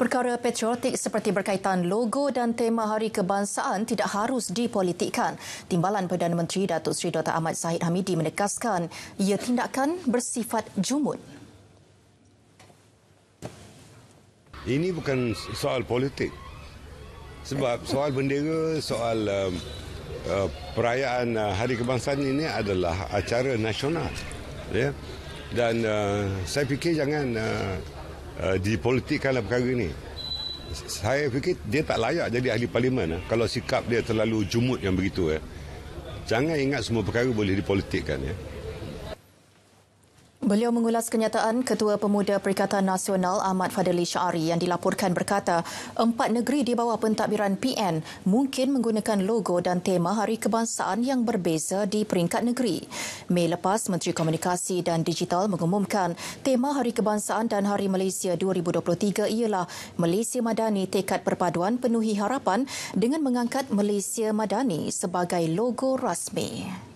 Perkara patriotik seperti berkaitan logo dan tema Hari Kebangsaan tidak harus dipolitikkan. Timbalan Perdana Menteri Datuk Seri Dr. Ahmad Zahid Hamidi menegaskan ia tindakan bersifat jumud. Ini bukan soal politik. Sebab soal bendera, soal um, uh, perayaan uh, Hari Kebangsaan ini adalah acara nasional. Ya. Dan uh, saya fikir jangan uh, eh, dipolitikkanlah perkara ini. Saya fikir dia tak layak jadi ahli parlimen eh, kalau sikap dia terlalu jumut yang begitu. Eh. Jangan ingat semua perkara boleh dipolitikkan. Eh. Beliau mengulas kenyataan Ketua Pemuda Perikatan Nasional Ahmad Fadli Syari yang dilaporkan berkata empat negeri di bawah pentadbiran PN mungkin menggunakan logo dan tema Hari Kebangsaan yang berbeza di peringkat negeri. Mei lepas, Menteri Komunikasi dan Digital mengumumkan tema Hari Kebangsaan dan Hari Malaysia 2023 ialah Malaysia Madani Tekad Perpaduan Penuhi Harapan dengan mengangkat Malaysia Madani sebagai logo rasmi.